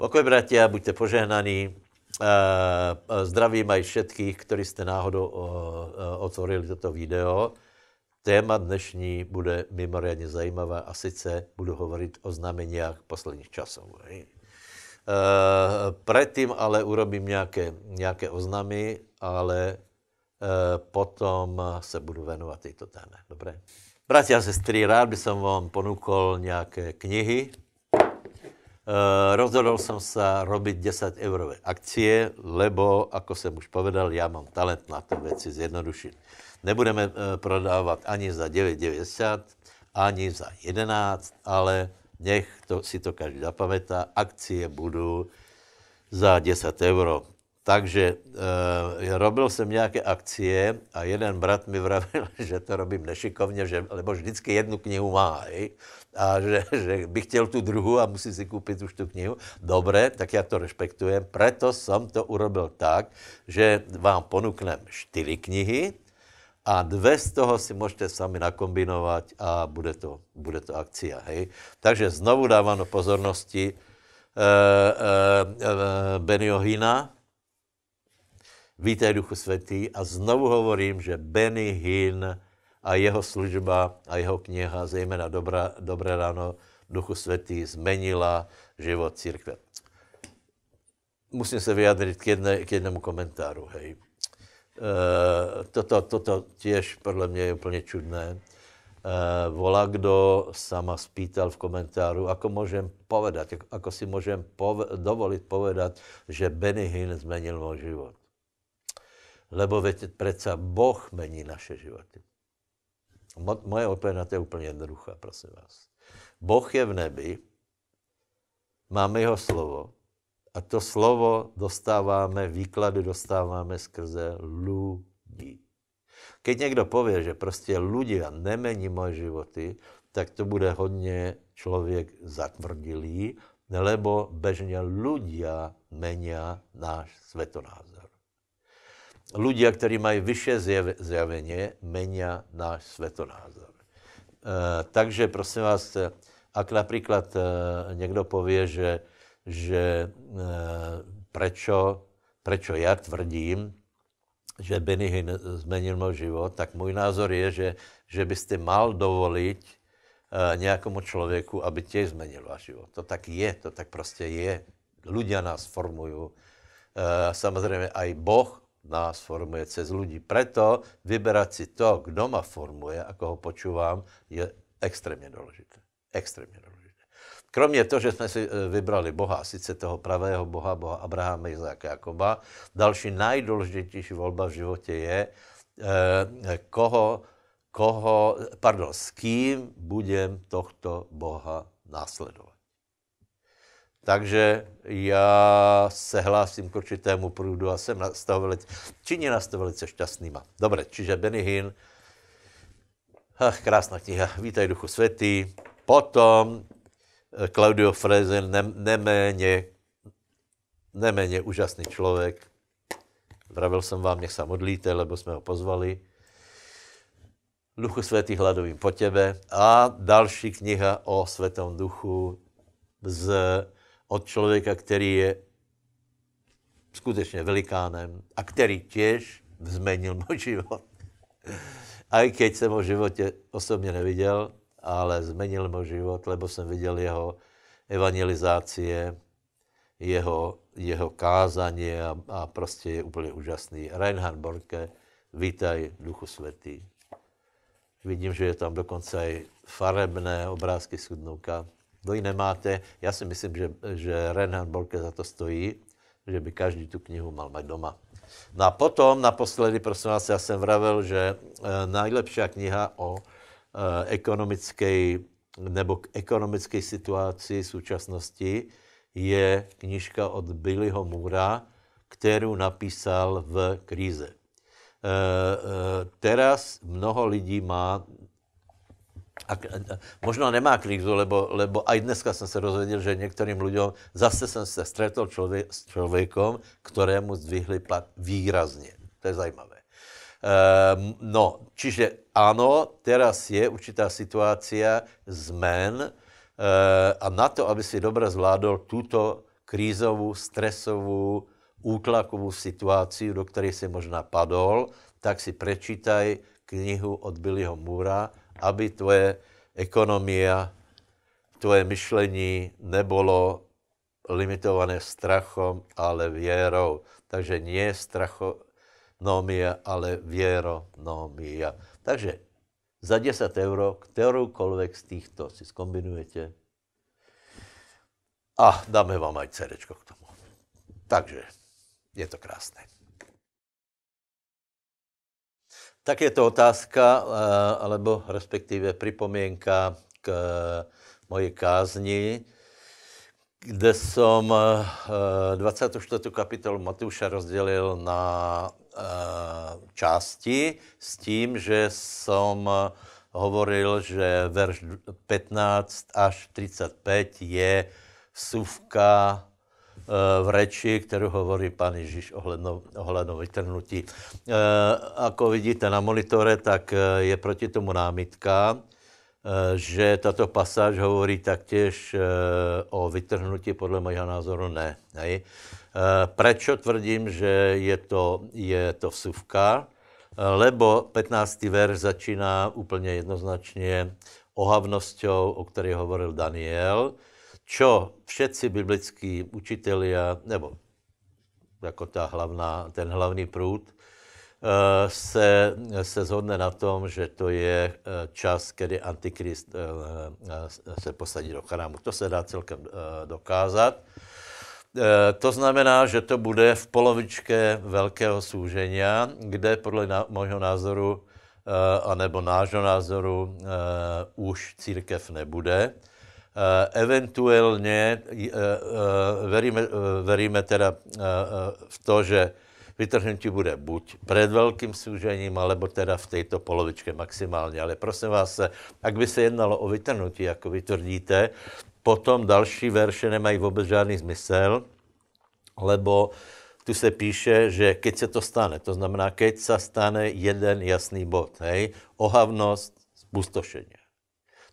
Pokoj, bratia, buďte požehnaní. Eh, eh, Zdravím aj všetkých, kteří ste náhodou eh, otvorili toto video. Téma dnešní bude mimořádně zajímavá a sice budu hovorit o znameniach posledních časů. Uh, predtým ale urobím nějaké, nějaké oznamy, ale potom se budu venovat této téme. Dobré? Bratia a sestry, rád som vám ponúkol nějaké knihy, Eh, rozhodl jsem se robit 10-eurové akcie, lebo, ako jsem už povedal, já mám talent na to věci zjednodušit. Nebudeme eh, prodávat ani za 9,90, ani za 11, ale nech to, si to každý zapamětá, akcie budou za 10 euro. Takže e, robil jsem nějaké akcie a jeden brat mi vravil, že to robím nešikovně, že, lebo vždycky jednu knihu má. Hej a že, že bych chtěl tu druhou a musí si koupit už tu knihu. Dobré, tak já to respektujem, proto jsem to urobil tak, že vám ponuknem čtyři knihy a dvě z toho si můžete sami nakombinovat a bude to, bude to akcia. Hej? Takže znovu dávám do pozornosti uh, eh, uh, eh, uh, eh, Benio Hina, Vítej Duchu Svatý a znovu hovorím, že Benny Hinn a jeho služba a jeho kniha, zejména dobra Dobré ráno, Duchu Svatý, zmenila život církve. Musím se vyjádřit k, jedne, k jednému komentáru, hej. E, toto, toto těž podle mě je úplně čudné. E, volá, kdo sama spýtal v komentáru, ako můžem povedat, jak, ako si můžem pov- dovolit povedat, že Benny Hinn zmenil můj život. Lebo větě, přece Boh mení naše životy. Moje odpověď je úplně jednoduchá, prosím vás. Boh je v nebi, máme jeho slovo a to slovo dostáváme, výklady dostáváme skrze lidi. Keď někdo pově, že prostě a nemení moje životy, tak to bude hodně člověk zatvrdilý, nebo bežně lidi menia náš svetonázor ľudia, kteří mají vyššie zjavenie, menia náš svetonázor. E, eh, takže prosím vás, eh, ak například e, někdo pově, že, že e, prečo, prečo já tvrdím, že Benny Hinn zmenil můj život, tak můj názor je, že, že byste mal dovolit e, člověku, aby tě zmenil váš život. To tak je, to tak prostě je. Ľudia nás formují. E, samozřejmě i Boh nás formuje cez ľudí. Preto vyberať si to, kdo ma formuje a koho počúvam, je extrémně důležité. Extrémně důležité. Kromě toho, že jsme si eh, vybrali Boha, sice toho pravého Boha, Boha Abrahama, Izáka, Jakoba, další nejdůležitější volba v životě je, eh, koho, koho, pardon, s kým budem tohto Boha následovat. Takže já se hlásím k určitému průdu a jsem toho velice, činí nás to velice šťastnýma. Dobře, čiže Benny Hinn, ach, krásná kniha, Vítaj duchu svatý. Potom eh, Claudio Frezel, ne, neméně, neméně úžasný člověk. Vravil jsem vám, nech se modlíte, lebo jsme ho pozvali. Duchu svatý hladovým po tebe. A další kniha o svatém duchu z od člověka, který je skutečně velikánem a který těž změnil můj život. A i keď jsem ho životě osobně neviděl, ale změnil můj život, lebo jsem viděl jeho evangelizácie, jeho, jeho kázání a, a prostě je úplně úžasný. Reinhard Borke, vítaj Duchu Svatý. Vidím, že je tam dokonce i farebné obrázky Sudnouka. Vy nemáte, já si myslím, že, že Renan Bolke za to stojí, že by každý tu knihu mal mať doma. No a potom, naposledy, prosím vás, já jsem vravil, že e, nejlepší kniha o e, eh, ekonomické nebo k ekonomické situaci současnosti je knižka od Billyho Moora, kterou napísal v kríze. E, e, teraz mnoho lidí má a možná nemá krízu, lebo, lebo aj dneska jsem se dozvěděl, že některým lidem, zase jsem se stretl člověk, s člověkem, kterému zdvihli plat výrazně. To je zajímavé. Ehm, no, čiže ano, teraz je určitá situace zmen e, eh, a na to, aby si dobře zvládol tuto krízovou, stresovou, útlakovou situaci, do které si možná padol, tak si prečítaj knihu od Billyho Mura aby tvoje ekonomia, tvoje myšlení nebolo limitované strachom, ale věrou. Takže nie strachonomia, ale věronomia. Takže za 10 euro, kteroukoliv z těchto si skombinujete a dáme vám aj cerečko k tomu. Takže je to krásné tak je to otázka, eh, alebo respektive připomínka k eh, moje kázni, kde jsem 24. Eh, kapitolu Matouša rozdělil na části s tím, že jsem hovoril, že verš 15 až 35 je suvka v reči, kterou hovorí pan Ježíš ohledno, ohledno vytrhnutí. E, ako vidíte na monitore, tak e, je proti tomu námitka, e, že tato pasáž hovorí taktěž o vytrhnutí, podle mého názoru ne. ne? Proč tvrdím, že je to, je to vsuvka? Lebo 15. verš začíná úplně jednoznačně ohavnosťou, o které hovoril Daniel, čo všetci biblickí učitelia, nebo jako ta hlavná, ten hlavní průd, eh, se, se zhodne na tom, že to je eh, čas, kdy Antikrist eh, se posadí do chrámu. To se dá celkem dokázat. To znamená, že to bude v polovičke velkého súženia, kde podle mého názoru, anebo nášho názoru, už církev nebude Eh, eventuálně eh, eh, veríme, veríme teda v to, že vytrhnutí bude buď před velkým služením, alebo teda v této polovičce maximálně. Ale prosím vás, ak by se jednalo o vytrhnutí, jako vy tvrdíte, potom další verše nemají vůbec žádný smysl, lebo tu se píše, že keď se to stane, to znamená, keď se stane jeden jasný bod, hej, ohavnost, spustošení.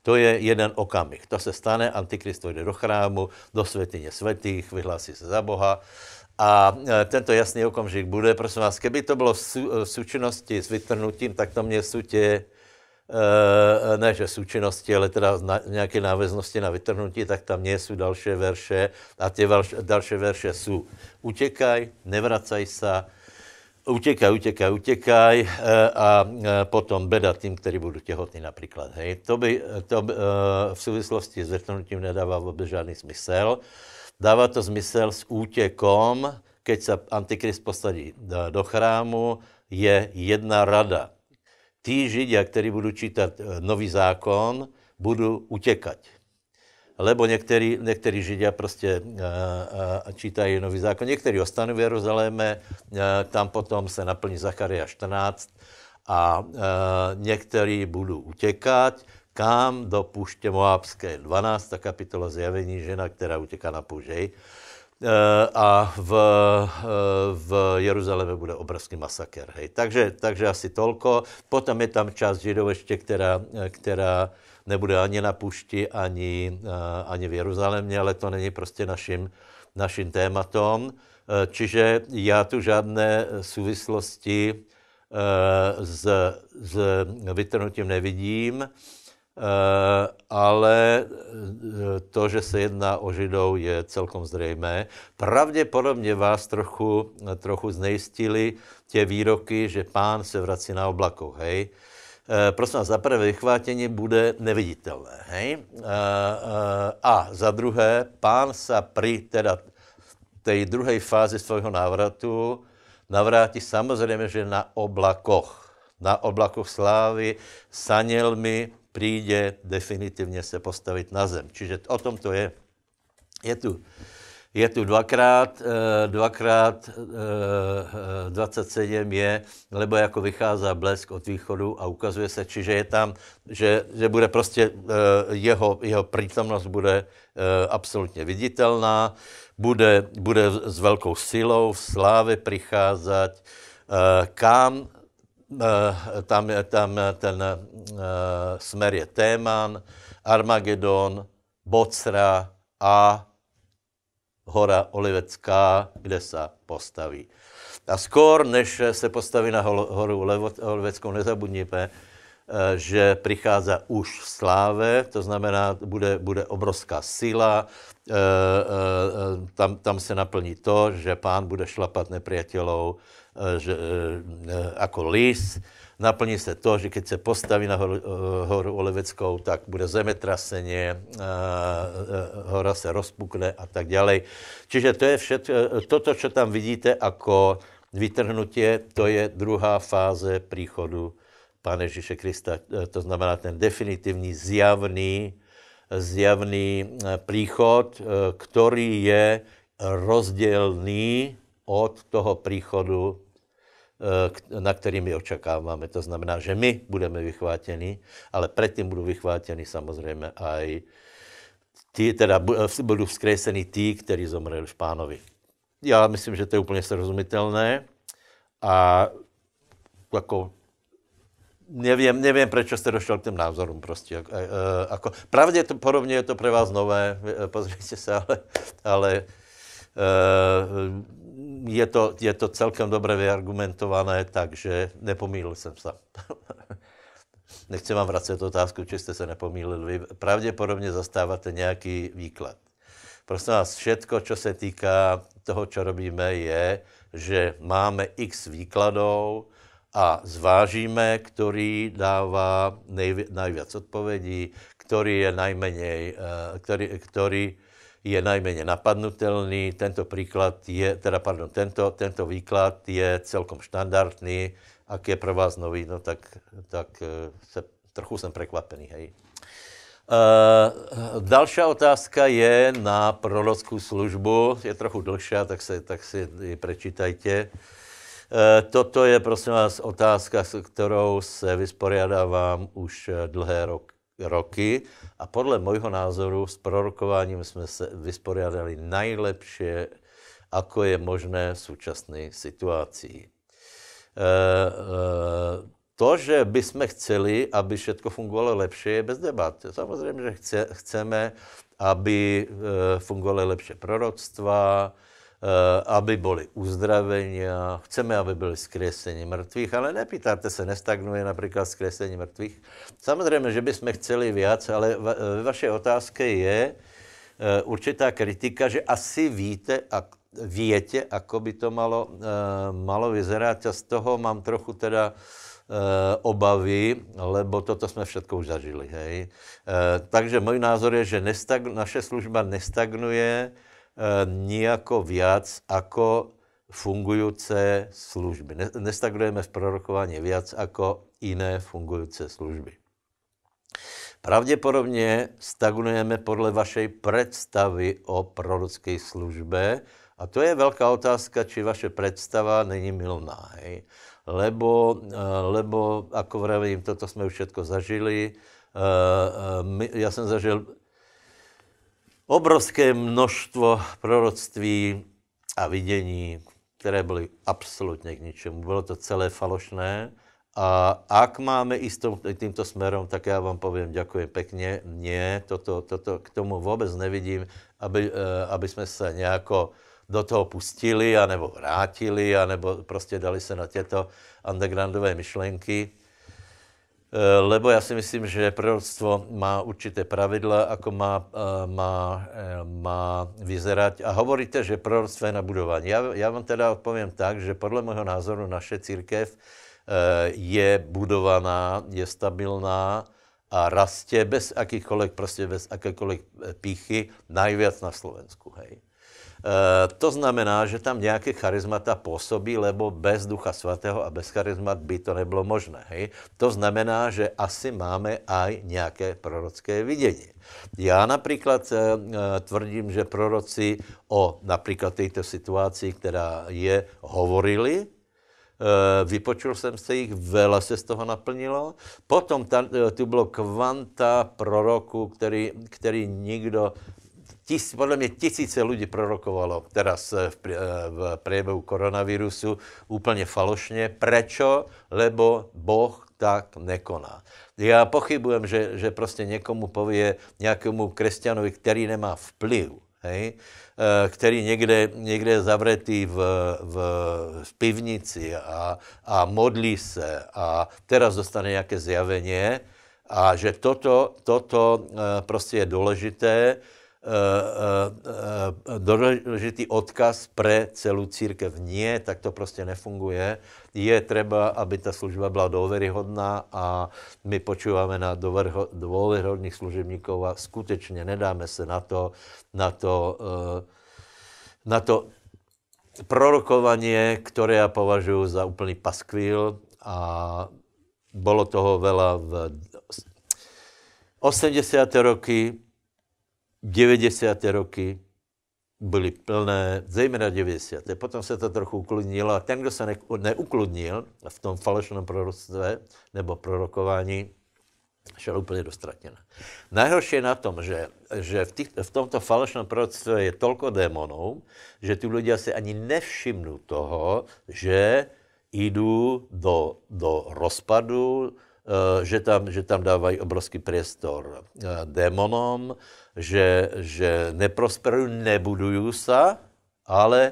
To je jeden okamžik. To se stane, Antikristo jde do chrámu, do světyně svatých, vyhlásí se za Boha a e, tento jasný okamžik bude, prosím vás, keby to bylo v, součinnosti e, s vytrnutím, tak to mě sutě, e, ne že součinnosti, ale teda nějaké náveznosti na vytrhnutí, tak tam mě jsou další verše a ty další verše jsou utěkaj, nevracaj se, utekaj, utekaj, utekaj eh, a eh, potom beda tým, kteří budou těhotní, například. Hej. To by eh, to by, v souvislosti s vrtnutím nedává vůbec žádný smysl, dává to smysl s útěkom, keď se Antikrist posadí do chrámu, je jedna rada. Tí Židia, kteří budou čítat nový zákon, budou utekať lebo některý, některý Židia prostě uh, uh, čítají nový zákon, některý ostanou v Jeruzaléme, uh, tam potom se naplní Zacharia 14 a uh, některý budou utěkat, kam do puště Moabské, 12. kapitola zjavení, žena, která utěká na použej. A v, v Jeruzaleme bude obrovský masaker. Hej. Takže, takže asi tolko. Potom je tam část židov ještě, která, která nebude ani na pušti, ani, eh, ani v Jeruzalémě, ale to není prostě naším, naším tématom. Eh, čiže já tu žádné souvislosti eh, s, s vytrhnutím nevidím, ale to, že se jedná o židou, je celkom zřejmé. Pravděpodobně vás trochu, trochu znejistili tě výroky, že pán se vrací na oblaku, hej? Eh, prosím vás, za prvé vychvátění bude neviditelné, hej? Eh, eh, a za druhé, pán sa pri teda té druhé fázi svého návratu navrátí samozřejmě, že na oblakoch, na oblakoch slávy, sanilmi přijde definitivně se postavit na zem. Čiže o tom to je. Je tu je tu dvakrát, eh, dvakrát 27 eh, eh, je, lebo jako vychází blesk od východu a ukazuje se, čiže je tam, že, že bude prostě jeho, jeho přítomnost bude absolutně viditelná, bude, bude s velkou silou v sláve přicházet, kam tam, tam ten smer je Téman, Armagedon, Bocra a hora Olivecká, kde se postaví. A skôr, než se postaví na horu Oliveckou, nezabudněme, eh, že přichází už v sláve, to znamená, bude, bude obrovská síla. e, e, tam, tam se naplní to, že pán bude šlapat nepriatelů e, že, e, jako lis, Naplní se to, že když se postaví na horu, eh, horu Oleveckou, tak bude zemetraseně, eh, eh, hora se rozpukne a tak dále. Čiže to je všetko, toto, co tam vidíte jako vytrhnutí, to je druhá fáze příchodu Pane Ježíše Krista. To znamená ten definitivní zjavný, zjavný příchod, který je rozdělný od toho příchodu Eh, na kterými očekáváme, To znamená, že my budeme vychvátěni, ale předtím budou vychvátěni samozřejmě i ty, teda eh, budou vzkresený ty, kteří zomřeli v pánovi. Já myslím, že to je úplně srozumitelné a jako nevím, nevím, proč jste došel k těm názorům prostě. Eh, jako, pravděpodobně je to pro vás nové, pozrite se, ale, ale je to, je to celkem dobře vyargumentované, takže nepomýlil jsem se. Nechci vám vracet otázku, či jste se nepomílil. Vy pravděpodobně zastáváte nějaký výklad. Prosím vás, všetko, co se týká toho, co robíme, je, že máme x výkladů a zvážíme, který dává nejvíc odpovědí, který je eh, který, který, který je najméně napadnutelný. Tento příklad je, teda pardon, tento, tento výklad je celkom štandardný. Ak je pro vás nový, no tak, tak eh, se, trochu jsem překvapený, hej. Uh, další otázka je na prorockou službu. Je trochu dlhší, tak, se, tak si ji prečítajte. Uh, eh, toto je, prosím vás, otázka, s kterou se vysporiadávám už dlhé roky roky a podle mojho názoru s prorokováním jsme se vysporiadali nejlepší, ako je možné v současné situaci. Eh, eh, to, že bychom chceli, aby všechno fungovalo lepší, je bez debat. Samozřejmě, že chce, chceme, aby eh, fungovaly lepší proroctva, Eh, aby byli uzdraveni a chceme, aby byli skriesení mrtvých, ale nepýtáte se, nestagnuje například skriesení mrtvých. Samozřejmě, že bychom chceli víc, ale ve vaší otázce je eh, určitá kritika, že asi víte, ak, větě, ako by to malo, eh, malo vyzerať a z toho mám trochu teda obavy, lebo toto jsme všetko už zažili, hej. Takže můj názor je, že nestag, naše služba nestagnuje, Eh, nejako viac, ako fungujúce služby. Nestagujeme v prorokování viac ako iné fungujúce služby. Pravděpodobně stagnujeme podle vašej představy o prorocké službě a to je velká otázka, či vaše představa není milovná. Hej? Lebo, eh, lebo, ako vravím, toto jsme už všetko zažili. Eh, já jsem zažil obrovské množstvo proroctví a vidění, které byly absolutně k ničemu. Bylo to celé falošné. A ak máme i tímto směrem, tak já vám povím, děkuji, pekne. Ne, toto, toto k tomu vůbec nevidím, aby, eh, aby jsme se nějako do toho pustili, anebo vrátili, anebo prostě dali se na těto undergroundové myšlenky. Eh, lebo já si myslím, že proroctvo má určité pravidla, ako má, eh, má, eh, má vyzerať. A hovoríte, že proroctvo je na budování. Já, já vám teda odpovím tak, že podle mého názoru naše církev je budovaná, je stabilná a rastě bez jakýchkoliv, prostě bez jakékoliv píchy, najviac na Slovensku, hej. Eh, to znamená, že tam nějaké charizmata působí, lebo bez Ducha Svatého a bez charizmat by to nebylo možné. Hej? To znamená, že asi máme aj nějaké prorocké vidění. Já například eh, tvrdím, že proroci o například této situaci, která je, hovorili, eh, vypočul jsem se jich, vela se z toho naplnilo. Potom tam, tu bylo kvanta proroků, který, který nikdo tis, podle mě tisíce lidí prorokovalo teraz eh, v, eh, v priebehu koronavírusu úplně falošně. Prečo? Lebo Boh tak nekoná. Já pochybujem, že, že prostě někomu pově, nějakému křesťanovi, který nemá vplyv, hej, eh, který někde, někde je zavretý v, v, v pivnici a, a modlí se a teraz dostane nějaké zjaveně a že toto, toto prostě je důležité, Eh, eh, eh, důležitý odkaz pre celou církev. Nie, tak to prostě nefunguje. Je třeba, aby ta služba byla důvěryhodná a my počíváme na důvěryhodných služebníků a skutečně nedáme se na to, na to, na to prorokovanie, které já považuji za úplný paskvíl a bylo toho vela v 80. roky, 90. roky byly plné, zejména 90. Potom se to trochu uklidnilo a ten, kdo se neukludnil v tom falešném proroctve nebo prorokování, šel úplně do Nejhorší je na tom, že, že v, tých, v tomto falešném proroctve je tolko démonů, že ty lidi asi ani nevšimnou toho, že jdu do, do rozpadu, Eh, že tam, že tam dávají obrovský priestor eh, démonom, že, že neprosperují, nebudují se, ale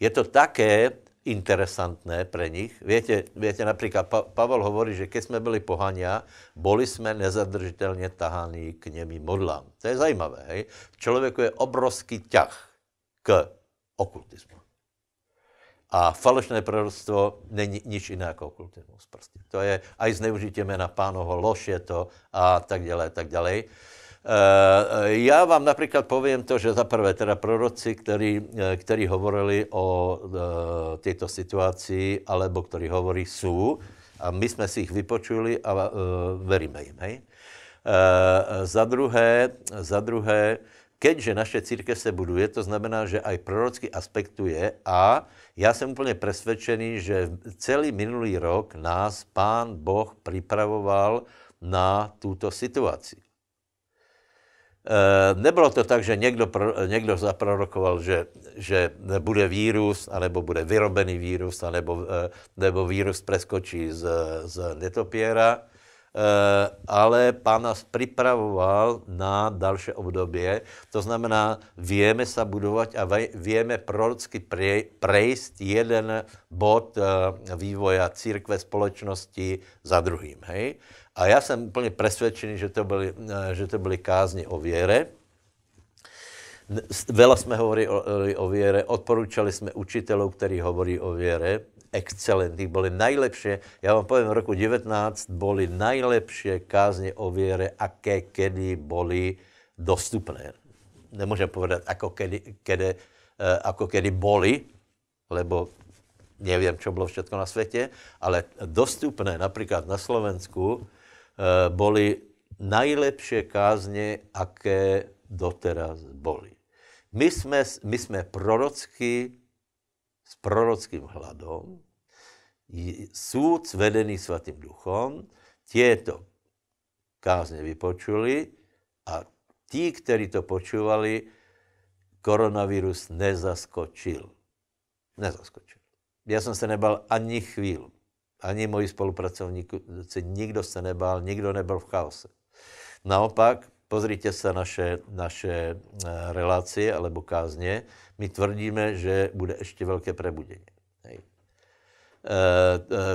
je to také interesantné pro nich. Víte, víte například pa- Pavel hovorí, že když jsme byli pohania, boli jsme nezadržitelně tahaní k němi modlám. To je zajímavé, hej? V člověku je obrovský ťah k okultismu. A falešné proroctvo není nič jiné jako okultismus. Prostě. To je aj zneužitě jména pánoho, lož je to a tak dále, tak dále. Eh, já vám například povím to, že za prvé teda proroci, který, eh, který hovorili o eh, této situaci, alebo který hovorí, jsou, a my jsme si jich vypočuli a veríme jim. Hej? Za druhé, za druhé, keďže naše církev se buduje, to znamená, že aj prorocký aspekt tu je a já jsem úplně přesvědčený, že celý minulý rok nás pán Boh připravoval na tuto situaci. E, nebylo to tak, že někdo, pro, někdo zaprorokoval, že, že bude vírus, anebo bude vyrobený vírus, anebo, e, nebo vírus preskočí z, z netopěra. Eh, ale pán nás připravoval na další období. To znamená, víme se budovat a víme prorocky prejst jeden bod eh, vývoja církve, společnosti za druhým. Hej? A já jsem úplně přesvědčený, že to byly, eh, že to byly kázni o věre. Vela jsme hovorili o, o věre, odporučali jsme učitelů, který hovorí o věre excelentní, byly nejlepší. Já vám povím, v roku 19 byly nejlepší kázně o viere, aké kedy byly dostupné. Nemôžem povedat, ako kedy, kedy, eh, ako kedy byly, lebo nevím, co bylo všechno na světě, ale dostupné Například na Slovensku eh, byly nejlepší kázně, aké doteraz byly. My jsme, my jsme prorocky s prorockým hladom, súc vedený svatým duchom, tieto kázne vypočuli a ti, kteří to počúvali, koronavirus nezaskočil. Nezaskočil. Já jsem se nebal ani chvíli. Ani moji spolupracovníci, nikdo se nebál, nikdo nebyl v chaose. Naopak, Pozrite sa naše, naše eh, relácie alebo kázne. My tvrdíme, že bude ešte veľké prebudenie. Hej. E, e,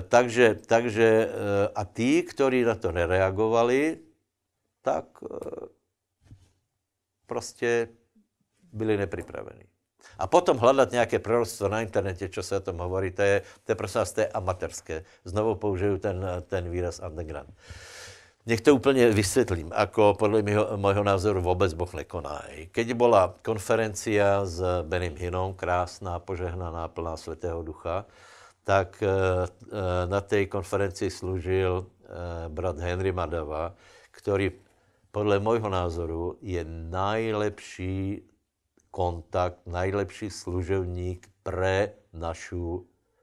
takže, takže e, a ti, kteří na to nereagovali, tak e, prostě byli nepřipraveni. A potom hledat nějaké proroctvo na internete, co se o tom hovorí, to je, to je prostě to je amatérské. Znovu použiju ten, ten výraz underground to úplně vysvětlím, jako podle mého, mého názoru vůbec Boh nekoná. Když byla konferencia s Benem Hinom, krásná, požehnaná, plná svatého ducha, tak eh, eh, na té konferenci služil eh, brat Henry Madava, který podle mého názoru je nejlepší kontakt, nejlepší služebník pro naši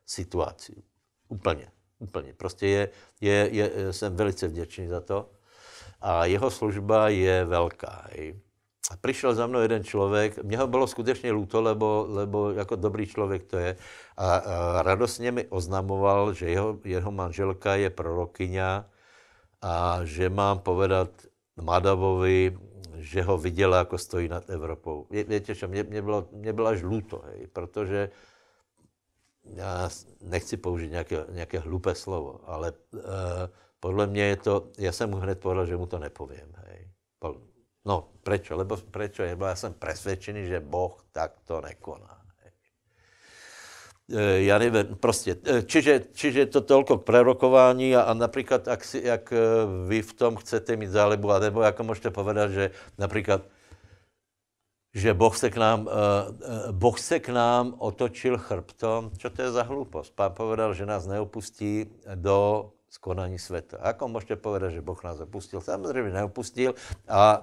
situaci. Úplně. Úplně. Prostě je, je, je, jsem velice vděčný za to. A jeho služba je velká. A přišel za mnou jeden člověk, mě ho bylo skutečně lúto, lebo, lebo jako dobrý člověk to je, a, a radostně mi oznamoval, že jeho, jeho manželka je prorokyňa a že mám povedat Madavovi, že ho viděla, jako stojí nad Evropou. Víte, mě, mě, bylo, mě bylo až lúto, hej, protože já nechci použít nějaké, nějaké hlupé slovo, ale uh, podle mě je to, já jsem mu hned povedal, že mu to nepovím. Hej. No, proč? Lebo, prečo? Lebo já jsem přesvědčený, že Boh tak to nekoná. Hej. Eh, já nevím, prostě. E, čiže, čiže to tolko k prerokování a, a například, jak, si, jak vy v tom chcete mít zálebu, nebo jako můžete povedat, že například že Boh se k nám, uh, boh se k nám otočil chrbtom. Čo to je za hlupost? Pán povedal, že nás neopustí do skonání světa. Ako můžete povedat, že Boh nás opustil? Samozřejmě neopustil a uh,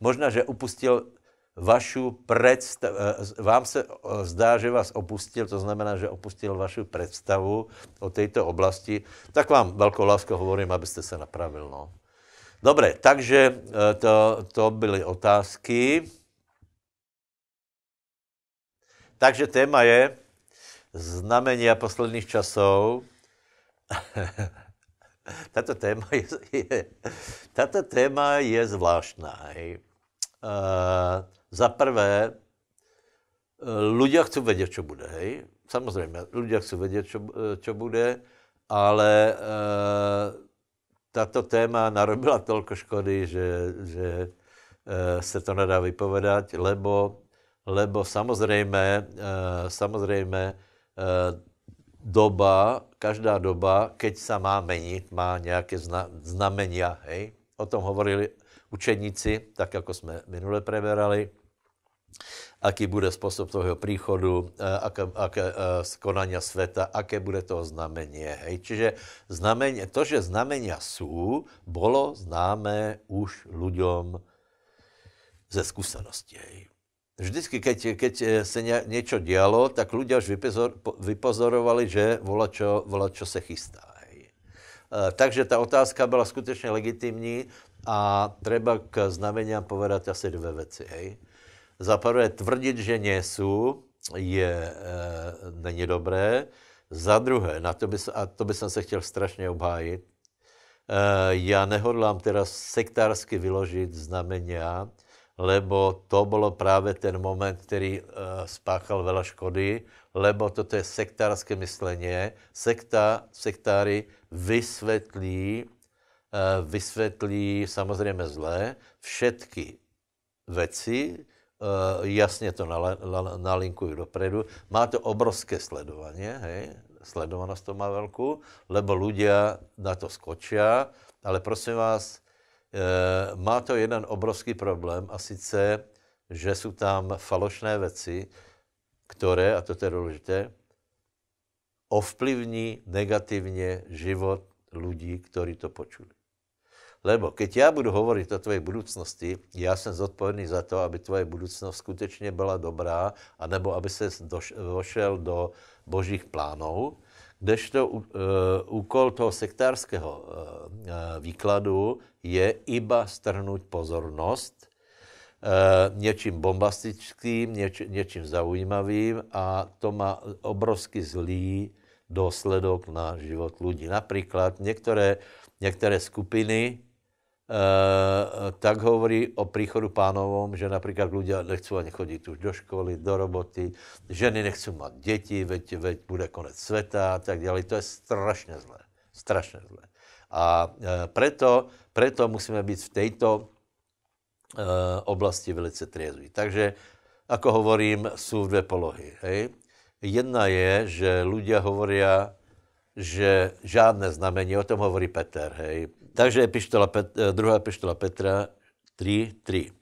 možná, že opustil vašu představu, vám se zdá, že vás opustil, to znamená, že opustil vašu představu o této oblasti, tak vám velkou lásku hovorím, abyste se napravil. No. Dobré, takže to, to byly otázky. Takže téma je a posledních časov. tato, téma je, je, tato téma je zvláštná. Hej. Uh, za prvé, eh, lidé chcou vědět, co bude, hej? Samozřejmě, lidé chcou vědět, co eh, bude, ale uh, tato téma narobila tolik škody, že, že uh, se to nedá vypovedat, lebo lebo samozřejmě eh, samozřejmě eh, doba, každá doba, keď se má meniť, má nějaké znamenia. Hej? O tom hovorili učeníci, tak jako jsme minule preberali, aký bude způsob toho příchodu, eh, aké, aké skonania světa, aké bude toho znamenie. Hej? Čiže znamenie, to, že znamenia jsou bolo známe už ľuďom ze zkušenosti. Hej? vždycky, keď, keď eh, se něco dělo, tak lidé už vypozor, vypozorovali, že volačo, volačo se chystá. Eh, takže ta otázka byla skutečně legitimní a třeba k znameniam povedat asi dvě věci. Za prvé tvrdit, že nejsou, je, e, není dobré. Za druhé, na to by, a to by jsem se chtěl strašně obhájit, e, já nehodlám teda sektársky vyložit znamenia, lebo to bylo právě ten moment, který eh, spáchal vela škody, lebo toto je sektárské myšlení. Sekta, sektáři vysvětlí, eh, vysvětlí samozřejmě zlé všetky věci, eh, jasně to nalinkují dopredu. Má to obrovské sledování, hej, sledovanost to má velkou, lebo ľudia na to skočí, ale prosím vás, Eh, má to jeden obrovský problém a sice, že jsou tam falošné věci, které, a to je důležité, ovplyvní negativně život lidí, kteří to počuli. Lebo keď já budu hovorit o tvojej budoucnosti, já jsem zodpovědný za to, aby tvoje budoucnost skutečně byla dobrá, anebo aby se došel do božích plánů, Kdežto uh, úkol toho sektářského uh, uh, výkladu je iba strhnout pozornost uh, něčím bombastickým, něč, něčím zaujímavým a to má obrovsky zlý dosledok na život lidí. Například některé, některé skupiny Eh, tak hovorí o príchodu pánovom, že například ľudia nechcú ani chodit už do školy, do roboty, ženy nechcú mať děti, veď, veď bude konec světa a tak dále. To je strašně zlé. Strašně zlé. A eh, preto, preto musíme být v této eh, oblasti velice triezví. Takže, ako hovorím, jsou dvě polohy. Hej? Jedna je, že ľudia hovoria, že žádné znamení, o tom hovorí Petr, hej. Takže pištola Pet, eh, druhá pištola Petra 3.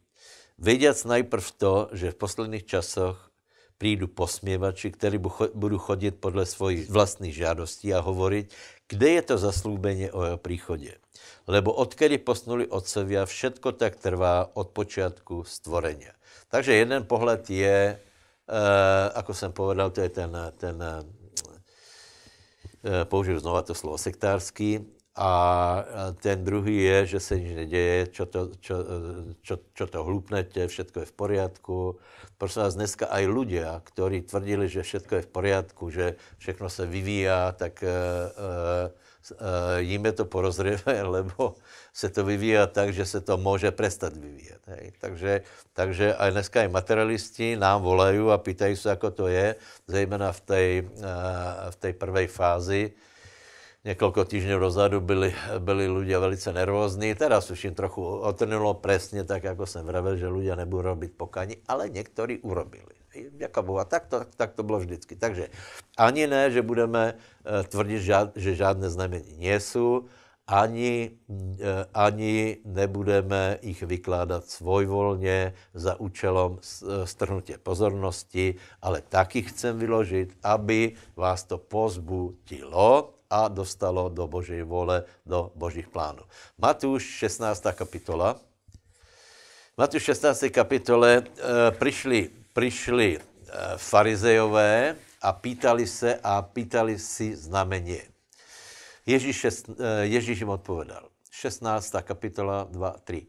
Vědět najprv to, že v posledních časoch přijdu posměvači, kteří budou chodit podle svojich vlastních žádostí a hovorit, kde je to zaslúbeně o jeho příchodě. Lebo odkedy posnuli otcovia, všetko tak trvá od počátku stvoření. Takže jeden pohled je, jako uh, jsem povedal, to je ten, ten Eh, použiju znova to slovo sektářský, a ten druhý je, že se nic neděje, čo to, čo, eh, čo, čo to hlupnete, všetko je v poriadku. Prosím vás, dneska aj ľudia, kteří tvrdili, že všetko je v poriadku, že všechno se vyvíjá, tak uh, Eh, jíme to porozrieme, lebo se to vyvíjí, tak, že se to může přestat vyvíjet. Hej. Takže, takže a dneska i materialisti nám volají a pýtají se, jako to je, zejména v té eh, v tej prvé fázi. Několik týdnů dozadu byli, byli lidé velice nervózní, teraz už jim trochu otrnulo přesně tak, jako jsem vravil, že lidé nebudou robit pokání, ale někteří urobili. Jako a Tak to, tak to bylo vždycky. Takže ani ne, že budeme eh, tvrdit, že žádné znamení nejsou, ani, eh, ani nebudeme jich vykládat svojvolně za účelem eh, strhnutě pozornosti, ale taky chcem vyložit, aby vás to pozbudilo a dostalo do Boží vole, do Božích plánů. Matuš 16. kapitola. Matuš 16. kapitole e, prišli přišli eh, farizejové a pýtali se a pýtali si znamení. Ježíš, eh, Ježíš jim odpovedal. 16. kapitola 2, 3.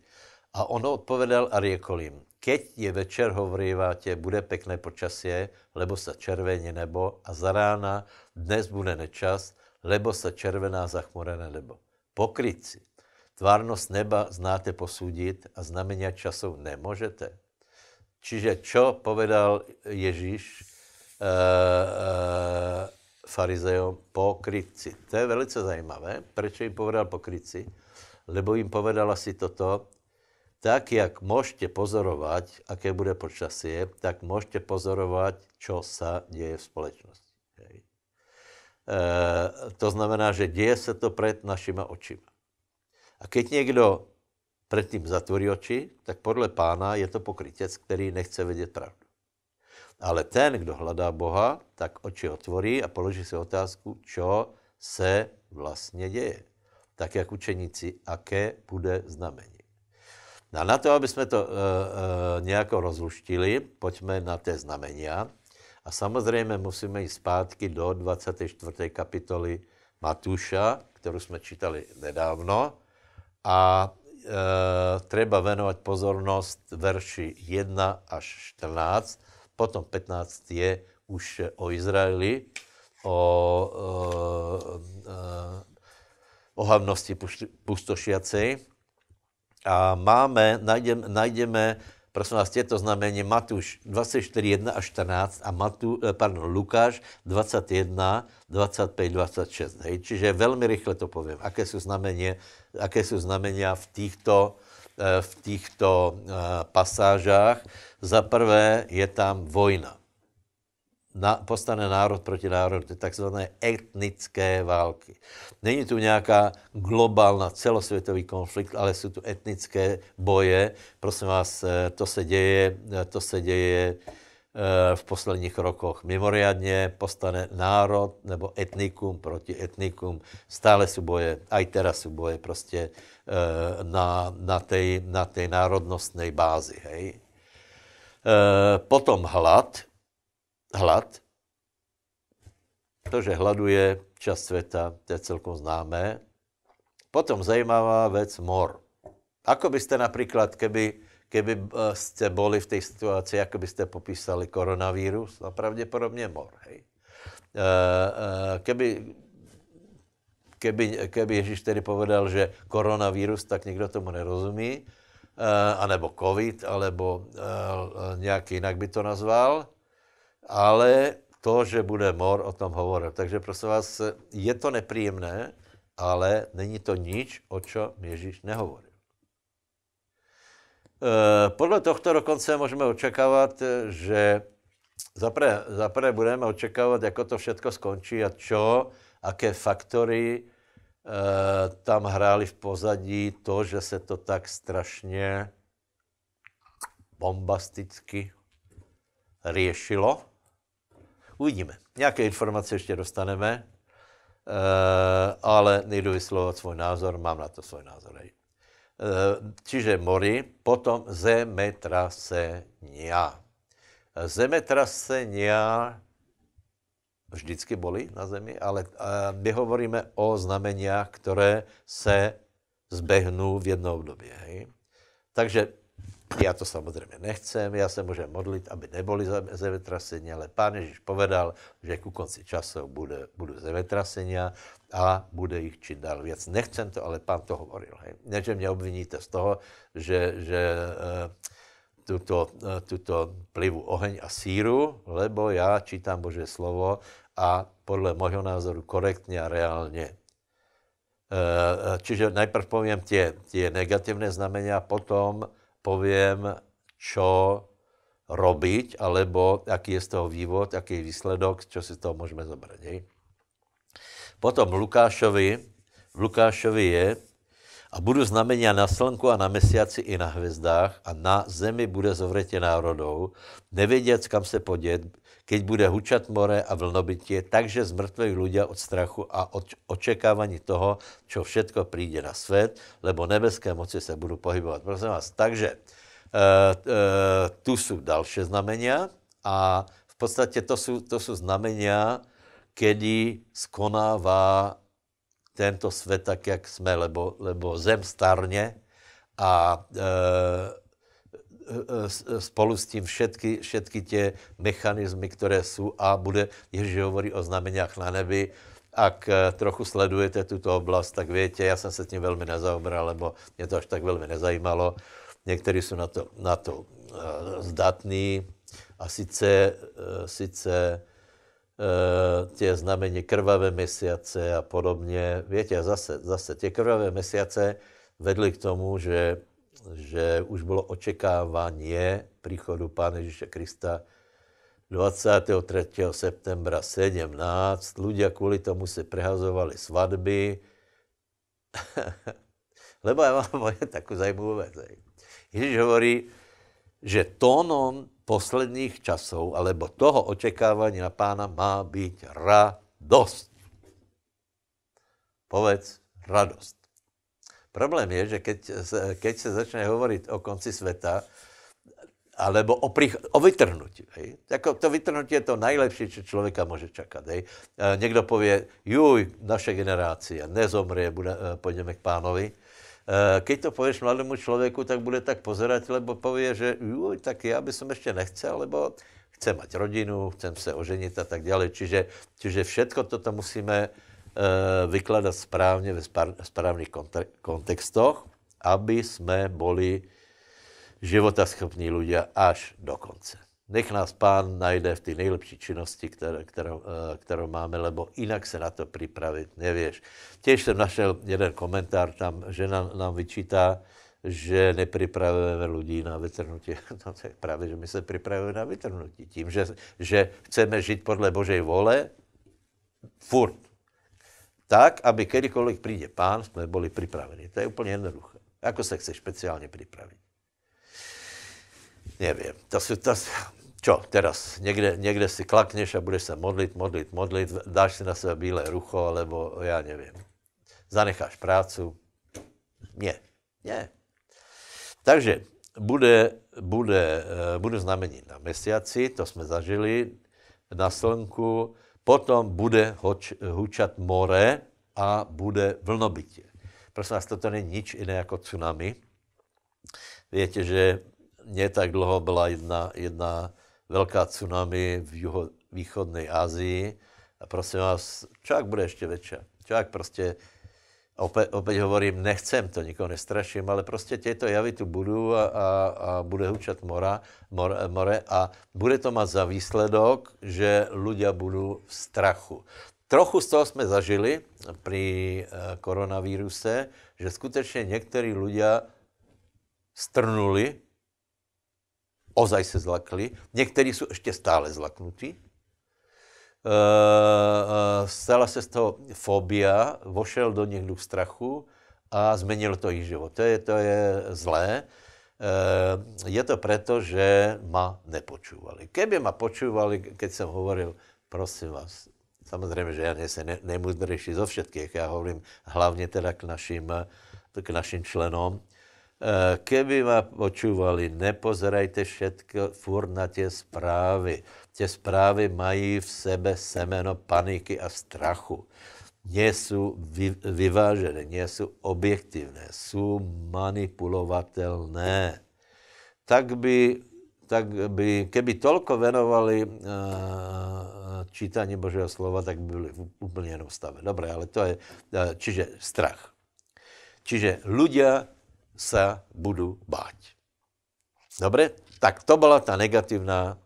A on odpovedal a řekl jim, keď je večer, hovoríváte, bude pekné počasie, lebo sa červení nebo a za rána dnes bude nečas, lebo sa červená zachmurené nebo. si. tvárnost neba znáte posudit a znamenia časov nemůžete. Čiže čo povedal Ježíš e, eh, e, eh, farizeom pokrytci? To je velice zajímavé. Proč jim povedal pokrytci? Lebo jim povedal asi toto, tak jak můžete pozorovat, aké bude počasí, tak můžete pozorovat, co se děje v společnosti. Hej. E, to znamená, že děje se to před našima očima. A keď někdo předtím zatvorí oči, tak podle pána je to pokrytec, který nechce vědět pravdu. Ale ten, kdo hledá Boha, tak oči otvorí a položí si otázku, co se vlastně děje. Tak jak učeníci, aké bude znamení. A na to, aby jsme to e, e, nějako rozluštili, pojďme na té znamenia. A samozřejmě musíme jít zpátky do 24. kapitoly Matuša, kterou jsme čítali nedávno. A Eh, treba venovať pozornost verši 1 až 14, potom 15 je už o Izraeli, o, eh, eh, o hlavnosti pustošiacej. A máme, najdeme, najdeme Prosím vás, těto znamení Matuš 24.1 až 14 a Matu, eh, pardon, Lukáš 21, 25, 26. Hej. Čiže velmi rychle to povím, aké jsou znamení, aké jsou znamenia v týchto, eh, v týchto eh, pasážách. Za prvé je tam vojna na, postane národ proti národu, takzvané etnické války. Není tu nějaká globálna celosvětový konflikt, ale jsou tu etnické boje. Prosím vás, eh, to se děje, eh, to se děje eh, v posledních rokoch. Mimoriadně postane národ nebo etnikum proti etnikum. Stále jsou boje, aj teraz jsou boje prostě na, na té na tej národnostnej bázi. Hej. Potom hlad, hlad. To, že hladuje čas světa, to je celkom známé. Potom zajímavá věc mor. Ako byste například, keby, keby eh, jste boli v té situaci, jak byste popísali koronavírus? No pravděpodobně mor. Hej. Eh, eh, keby, keby, keby Ježíš tedy povedal, že koronavírus, tak nikdo tomu nerozumí, anebo covid, alebo nějak jinak by to nazval ale to, že bude mor, o tom hovoril. Takže prosím vás, je to nepříjemné, ale není to nič, o čo Ježíš nehovoril. Eh, podle tohto dokonce můžeme očekávat, že zaprvé, zaprvé budeme očekávat, jako to všechno skončí a čo, aké faktory eh, tam hráli v pozadí to, že se to tak strašně bombasticky riešilo Uvidíme. Nějaké informace ještě dostaneme, eh, ale nejdu vyslovovat svůj názor, mám na to svůj názor. Eh, čiže mori, potom zemetrasenia. Zemetrasenia vždycky boli na zemi, ale eh, my hovoríme o znameniach, které se zbehnou v jednom období. Takže já to samozřejmě nechcem, já se můžu modlit, aby neboli zemetrasení, ale pán Ježíš povedal, že ku konci času bude, bude zemetrasení a bude jich čím dál věc. Nechcem to, ale pán to hovoril. Hej. Ne, že mě obviníte z toho, že, že eh, tuto, eh, tuto plivu oheň a síru, lebo já čítám Bože slovo a podle mého názoru korektně a reálně. Eh, čiže najprv povím tě, tě znamení znamenia, potom poviem, čo robiť, alebo aký je z toho vývod, aký je výsledok, čo si z toho můžeme zobrať. Hej? Potom Lukášovi, v Lukášovi je, a budu znamení na slnku a na mesiaci i na hvězdách a na zemi bude zovretě národou, nevědět, kam se podět, keď bude hučat more a vlnobytie, takže zmrtvejí ľudia od strachu a od očekávaní toho, čo všetko přijde na svět, lebo nebeské moci se budou pohybovat. Prosím vás, takže e, e, tu jsou další znamenia a v podstatě to jsou, to jsou znamenia, kedy skonává tento svět tak, jak jsme, lebo, lebo zem starně a e, Eh, eh, spolu s tím všetky, všetky tě mechanizmy, které jsou a bude, Ježíš hovorí o znameniach na nebi, ak eh, trochu sledujete tuto oblast, tak větě, já jsem se tím velmi nezaobral, lebo mě to až tak velmi nezajímalo. Někteří jsou na to, na to zdatní a sice, sice tě znamení krvavé mesiace a podobně. Větě, zase, zase tě krvavé mesiace vedly k tomu, že že už bylo očekávání příchodu Pána Ježíše Krista 23. septembra 17. Ľudia kvůli tomu se prehazovali svatby. Lebo já mám moje takovou zajímavou věc. Ježíš hovorí, že tónom posledních časů, alebo toho očekávání na pána má být radost. Povedz radost. Problém je, že keď se, keď se začne hovorit o konci světa, alebo o, prich, o vytrhnutí. Hej? Jako to vytrhnutí je to nejlepší, co člověka může čekat. Hej? E, někdo pově, juj, naše generace nezomře, bude, e, půjdeme k pánovi. E, keď to pověš mladému člověku, tak bude tak pozerať, lebo pově, že juj, tak já bych ještě nechcel, lebo chcem mať rodinu, chcem se oženit a tak dále. Čiže, čiže všetko toto musíme Eh, vykladat správně ve správných kontextoch, aby jsme byli životaschopní ľudia až do konce. Nech nás pán najde v té nejlepší činnosti, kterou, eh, kterou máme, lebo jinak se na to připravit nevěš. Těž jsem našel jeden komentár, tam žena nám vyčítá, že nepripravujeme lidi na vytrhnutí. No je právě, že my se připravujeme na vytrhnutí. Tím, že, že chceme žít podle Božej vole, furt tak, aby kdykoliv přijde pán, jsme byli připraveni. To je úplně jednoduché. Ako se chce speciálně připravit? Nevím. To jsou to, čo, teraz někde, někde si klakneš a budeš se modlit, modlit, modlit, dáš si na sebe bílé rucho, alebo já nevím. Zanecháš prácu? Ne, ne. Takže bude, bude, eh, bude znamení na měsíci, to jsme zažili, na slnku, Potom bude hoč, hučat more a bude vlnobytě. Prosím vás, toto není nič jiné jako tsunami. Víte, že mě tak dlouho byla jedna, jedna velká tsunami v juhovýchodnej Asii. A prosím vás, čák bude ještě větší. Čak prostě Opět, opět hovorím, nechcem to, nikoho nestraším, ale prostě těto javy tu budou a, a, a bude hučat mora, more, more a bude to mít za výsledok, že ľudia budou v strachu. Trochu z toho jsme zažili při eh, koronavíruse, že skutečně někteří ľudia strnuli, ozaj se zlakli, někteří jsou ještě stále zlaknutí, Eh, eh, stala se z toho fobia, vošel do nich duch strachu a změnil to jejich život. To je, to je zlé. Eh, je to proto, že ma nepočúvali. Keby ma počúvali, keď jsem hovoril, prosím vás, Samozřejmě, že já nejsem ne, nejmudrejší zo všetkých, já hovorím hlavně teda k našim, k našim členům. Keby ma počúvali, nepozerajte všetko furt na tie správy tě prostě zprávy mají v sebe semeno paniky a strachu. jsou vy, vyvážené, jsou objektivné, jsou manipulovatelné. Tak by, tak by keby tolko venovali uh, čítání Božího slova, tak by byli v úplně jenom stave. Dobré, ale to je, uh, čiže strach. Čiže ľudia se budou báť. Dobře, Tak to byla ta negativná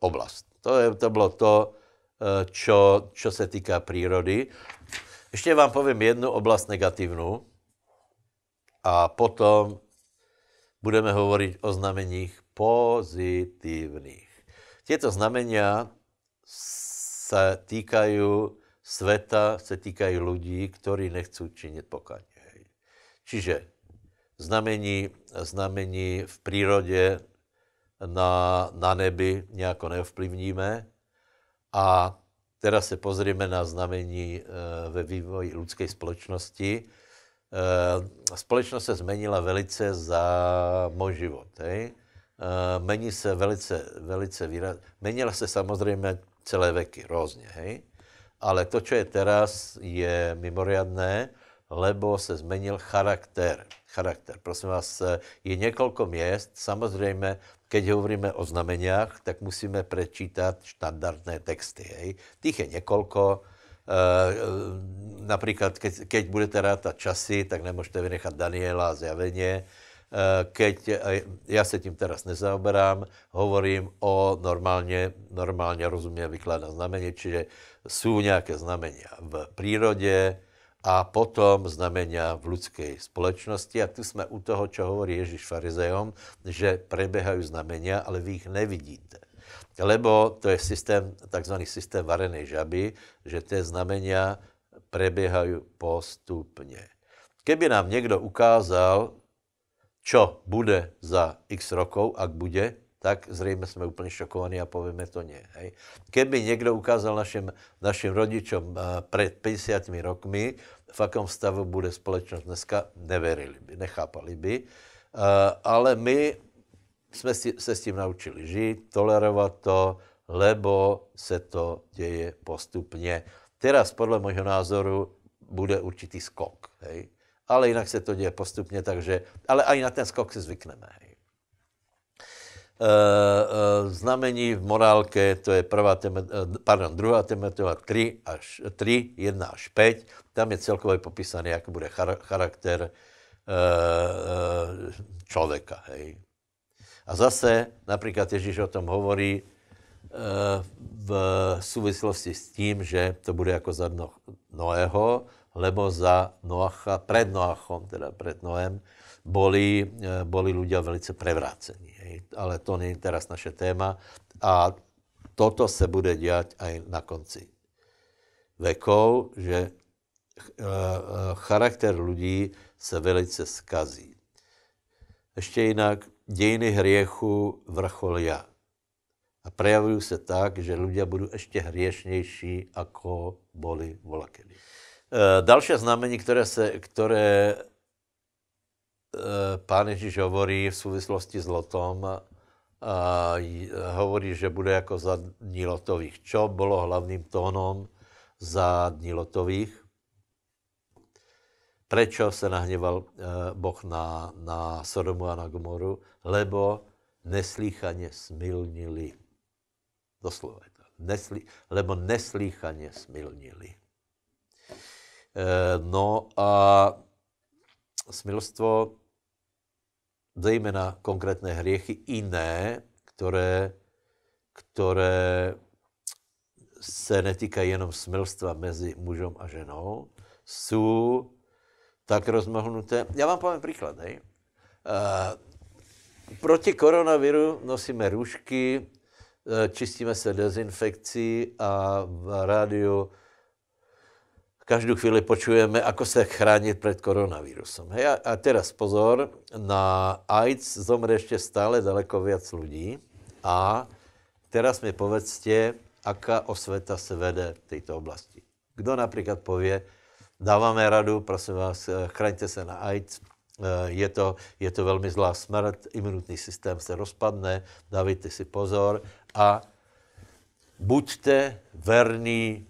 oblast. To, je, to bylo to, eh, čo, čo se týká přírody. Ještě vám povím jednu oblast negativnou a potom budeme hovorit o znameních pozitivních. Těto znamenia se týkají světa, se týkají lidí, kteří nechcou činit pokání. Čiže znamení, znamení v přírodě na, na nebi nějako neovplyvníme. A teda se pozrieme na znamení eh, ve vývoji lidské společnosti. Eh, společnost se změnila velice za můj život. Hej? Eh, Mení se velice, velice výraz... Menila se samozřejmě celé veky, různě, hej? Ale to, co je teraz, je mimoriadné lebo se zmenil charakter. Charakter. Prosím vás, eh, je několik měst, samozřejmě, když hovoríme o znameniach, tak musíme prečítať štandardné texty. Hej. Tých je několik, eh, eh, například, když budete rátať časy, tak nemůžete vynechat Daniela a zjaveně. keď, já se tím teraz nezaoberám, hovorím o normálně, normálně rozumě vykládám znamení, čiže jsou nějaké znamení v přírodě, a potom znamenia v ľudskej společnosti. A tu jsme u toho, čo hovorí Ježíš farizejom, že prebiehajú znamenia, ale vy ich nevidíte. Lebo to je systém, takzvaný systém varenej žaby, že ty znamenia prebiehajú postupně. Keby nám někdo ukázal, čo bude za x rokov, ak bude, tak zřejmě jsme úplně šokovaní a povíme to ne. Hej. někdo ukázal našim, našim rodičům eh, před 50 rokmi, v jakém stavu bude společnost dneska, neverili by, nechápali by. Eh, ale my jsme se s tím naučili žít, tolerovat to, lebo se to děje postupně. Teraz podle mého názoru bude určitý skok, hej. Ale jinak se to děje postupně, takže, ale i na ten skok si zvykneme, hej uh, znamení v morálke, to je prvá Teme, eh, pardon, druhá temetová 3, až, 3, 1 až 5. Tam je celkově popísané, jak bude char- charakter uh, člověka. Hej. A zase například Ježíš o tom hovorí uh, v souvislosti s tím, že to bude jako za dno Noého, lebo za Noacha, před Noachom, teda před Noem, boli, boli ľudia velice prevrácení ale to není teraz naše téma. A toto se bude dělat i na konci vekou, že eh, eh, charakter lidí se velice skazí. Ještě jinak, dějiny hriechu vrchol já. A prejavují se tak, že lidé budou ještě hriešnější, ako boli volakedy. Eh, další znamení, které, se, které Eh, pán Ježíš hovorí v souvislosti s Lotom, a eh, hovorí, že bude jako za dní Lotových. Čo bylo hlavním tónom za dní Lotových? Prečo se nahněval eh, Boh na, na Sodomu a na Gomoru? Lebo neslíchaně smilnili. Doslova je to. Neslí, lebo neslíchaně smilnili. E, no a smilstvo zejména konkrétné hriechy iné, které které se netýkají jenom smilstva mezi mužem a ženou, jsou tak rozmohnuté. Já vám povím příklad. Hej. E, proti koronaviru nosíme růžky, eh, čistíme se dezinfekcí a v rádiu Každou chvíli počujeme, ako se chránit před koronavírusem. Hej, a, teraz pozor, na AIDS zomře ještě stále daleko viac lidí. a teraz mi povedzte, aká osveta se vede v této oblasti. Kdo například pově, dáváme radu, prosím vás, chraňte se na AIDS, eh, je to, je to velmi zlá smrt, imunitní systém se rozpadne, dávejte si pozor a buďte verní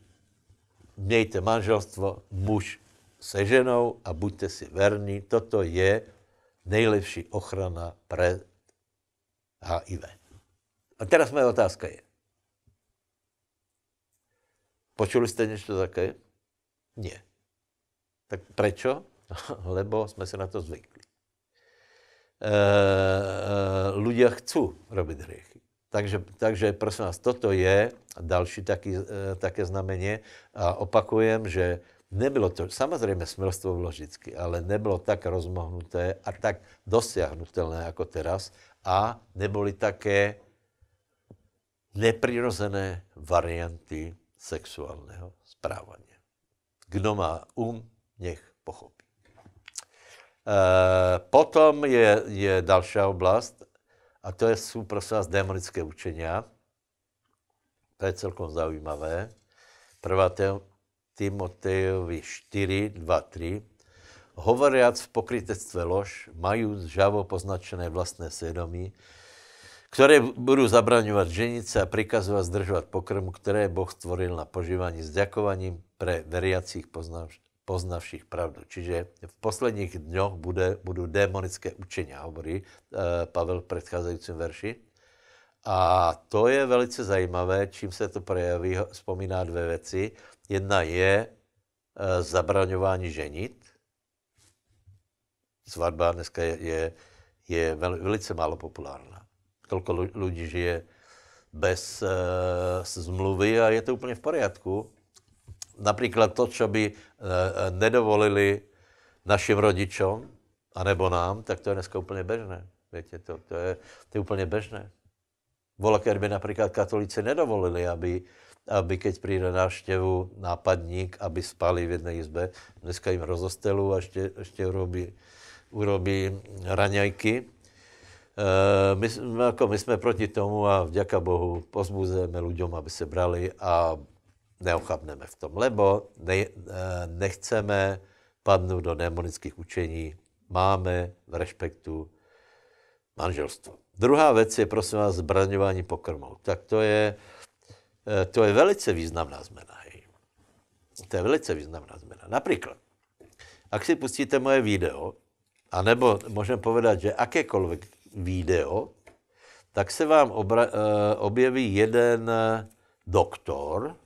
mějte manželstvo muž se ženou a buďte si verní. Toto je nejlepší ochrana pre HIV. A teraz moje otázka je. Počuli jste něco také? Ne. Tak proč? Lebo jsme se na to zvykli. E, eh, eh, chcou, robit hřích. Takže, takže prosím vás, toto je další taky, eh, také znamení. A opakujem, že nebylo to, samozřejmě smilstvo bylo vždycky, ale nebylo tak rozmohnuté a tak dosiahnutelné jako teraz a neboli také neprirozené varianty sexuálního správání. Kdo má um, nech pochopí. E, potom je, je další oblast, a to jsou prosím vás démonické učenia. To je celkom zajímavé. 1. Timotejovi 4, 2, 3. Hovoriac v pokrytectve lož, mají žavo poznačené vlastné svědomí, které budou zabraňovat ženice a přikazovat zdržovat pokrm, které Boh stvoril na požívání s děkovaním pre veriacích poznáš, poznavších pravdu. Čiže v posledních dňoch bude, budou démonické učení, hovorí eh, Pavel v předcházejícím verši. A to je velice zajímavé, čím se to projeví? Vzpomíná dvě věci. Jedna je eh, zabraňování ženit. Svatba dneska je, je, je velice málo populárna. Kolko lidí žije bez e, eh, zmluvy a je to úplně v pořádku například to, co by eh, eh, nedovolili našim rodičům, anebo nám, tak to je dneska úplně běžné. Víte, to, to, je, to je úplně běžné. Volaker by například katolíci nedovolili, aby, aby keď přijde návštěvu nápadník, aby spali v jedné izbe. Dneska jim rozostelu a ještě, ještě urobí, urobí raňajky. E, my, jako my jsme proti tomu a vďaka Bohu pozbuzujeme lidem, aby se brali a neochabneme v tom, lebo ne, eh, nechceme padnout do démonických učení. Máme v respektu manželstvo. Druhá věc je, prosím vás, zbraňování pokrmou. Tak to je, eh, to je velice významná změna. To je velice významná změna. Například, ak si pustíte moje video, anebo můžeme povedat, že akékoliv video, tak se vám obra, eh, objeví jeden doktor,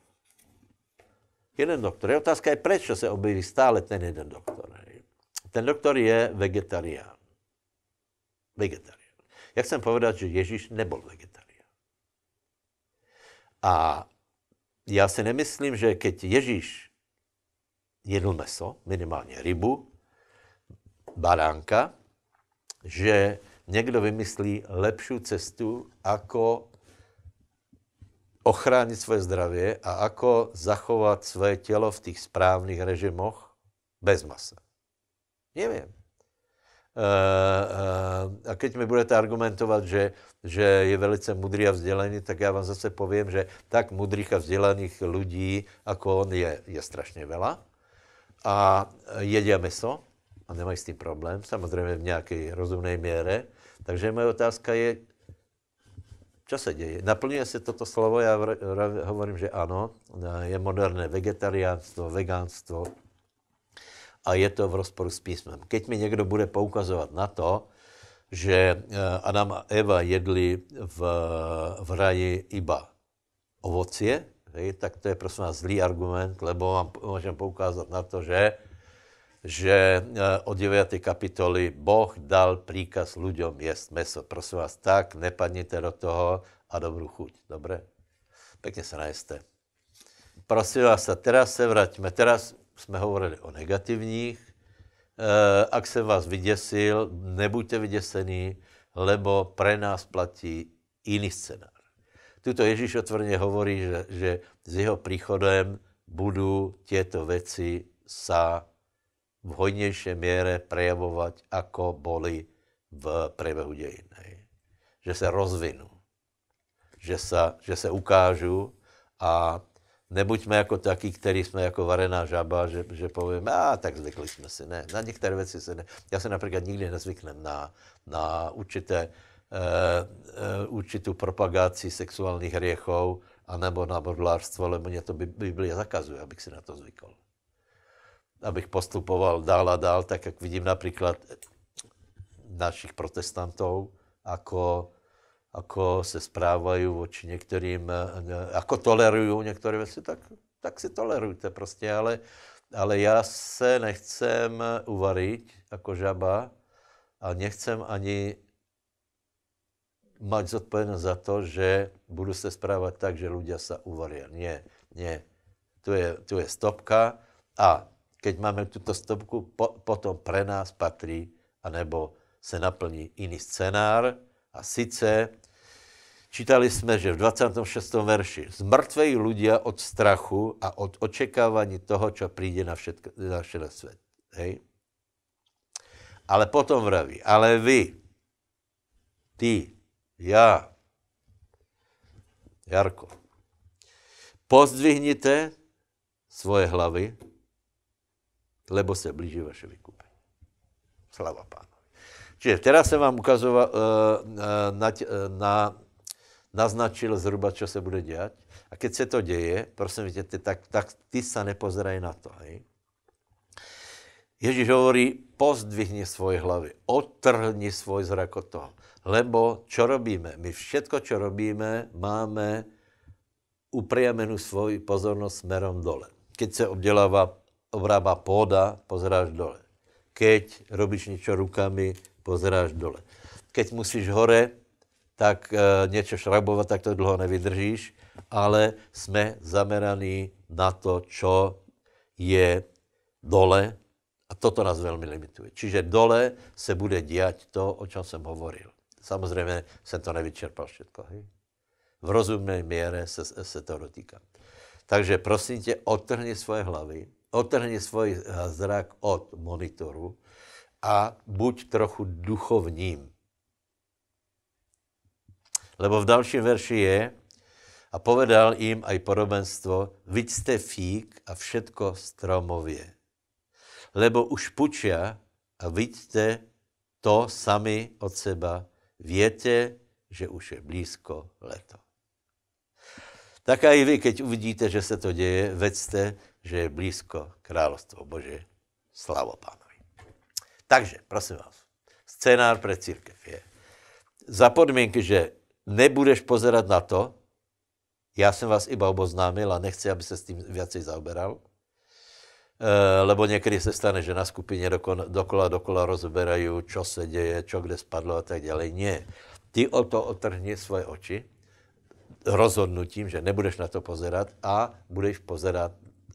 jeden doktor. Je otázka je, prečo se objeví stále ten jeden doktor. Ten doktor je vegetarián. Vegetarián. Jak jsem povedal, že Ježíš nebyl vegetarián. A já si nemyslím, že keď Ježíš jedl meso, minimálně rybu, baránka, že někdo vymyslí lepší cestu, ako ochránit svoje zdravě a ako zachovat svoje tělo v těch správných režimoch bez masa. Nevím. Uh, uh, a keď mi budete argumentovat, že, že je velice mudrý a vzdělený, tak já vám zase povím, že tak mudrých a vzdělaných lidí, jako on je, je strašně vela. A jedí meso a nemají s tím problém, samozřejmě v nějaké rozumné míře. Takže moje otázka je, co se děje? Naplňuje se toto slovo? Já hovorím, že ano. Je moderné vegetariánstvo, vegánstvo a je to v rozporu s písmem. Keď mi někdo bude poukazovat na to, že eh, Adam a Eva jedli v, v raji iba ovocie, tak to je prosím vás zlý argument, lebo vám můžem poukázat na to, že že eh, od 9. kapitoly Boh dal příkaz lidem jíst meso. Prosím vás, tak nepadněte do toho a dobrou chuť. Dobře? Pekně se najeste. Prosím vás, a teraz se vraťme. Teraz jsme hovorili o negativních. E, ak jsem vás vyděsil, nebuďte vyděsení, lebo pre nás platí jiný scénář. Tuto Ježíš otvorně hovorí, že, že s jeho příchodem budou těto věci sa v hojnejšej míře prejavovat, jako boli v průběhu dejín. Že se rozvinu, že se, že se ukážu a nebuďme jako taky, který jsme jako varená žaba, že, že povíme, a tak zvykli jsme si. Ne, na některé věci se ne. Já se například nikdy nezvyknem na, na určité, e, e, určitou propagaci sexuálních hriechov, anebo na modlářstvo, lebo mě to Biblia zakazuje, abych si na to zvykl abych postupoval dál a dál, tak jak vidím například našich protestantů, jako, jako se správají oči některým, jako tolerují některé věci, tak, tak si tolerujte prostě, ale, ale já se nechcem uvarit jako žaba a nechcem ani mať zodpovědnost za to, že budu se správat tak, že lidé se uvarí. Ne, ne. Tu je, tu je stopka a keď máme tuto stopku, po, potom pre nás patrí, anebo se naplní jiný scénár. A sice čítali jsme, že v 26. verši zmrtvejí ľudia od strachu a od očekávání toho, co přijde na, všetko, na všetko svět. Hej? Ale potom vraví, ale vy, ty, já, Jarko, pozdvihnite svoje hlavy lebo se blíží vaše vykupení. Slava pánovi. Čiže teraz jsem vám ukazoval, eh, eh, na, eh, na, naznačil zhruba, co se bude dělat. A keď se to děje, prosím tě, tak, tak ty se nepozeraj na to. Hej? Ježíš hovorí, pozdvihni svoje hlavy, otrhni svůj zrak od toho. Lebo čo robíme? My všetko, čo robíme, máme upriamenú svoji pozornost smerom dole. Keď se obdělává obrába pôda, pozeráš dole. Keď robíš něco rukami, pozeráš dole. Keď musíš hore, tak e, něco šrabovat, tak to dlouho nevydržíš, ale jsme zameraní na to, co je dole a toto nás velmi limituje. Čiže dole se bude dělat to, o čem jsem hovoril. Samozřejmě jsem to nevyčerpal všetko. Hej? V rozumné míře se, se to dotýká. Takže prosím tě, odtrhni svoje hlavy, otrhne svůj eh, zrak od monitoru a buď trochu duchovním. Lebo v dalším verši je, a povedal jim aj podobenstvo, vidíte fík a všetko stromově. Lebo už pučia a vidíte to sami od seba, větě, že už je blízko leto. Tak a i vy, keď uvidíte, že se to děje, vedzte, že je blízko královstvo Bože. Slavo pánovi. Takže, prosím vás, scénář pro církev je za podmínky, že nebudeš pozerat na to, já jsem vás iba oboznámil a nechci, aby se s tím viacej zaoberal, eh, lebo někdy se stane, že na skupině dokola dokola rozberají, co se děje, co kde spadlo a tak dále. Ne. Ty o to otrhni svoje oči rozhodnutím, že nebudeš na to pozerat a budeš pozerat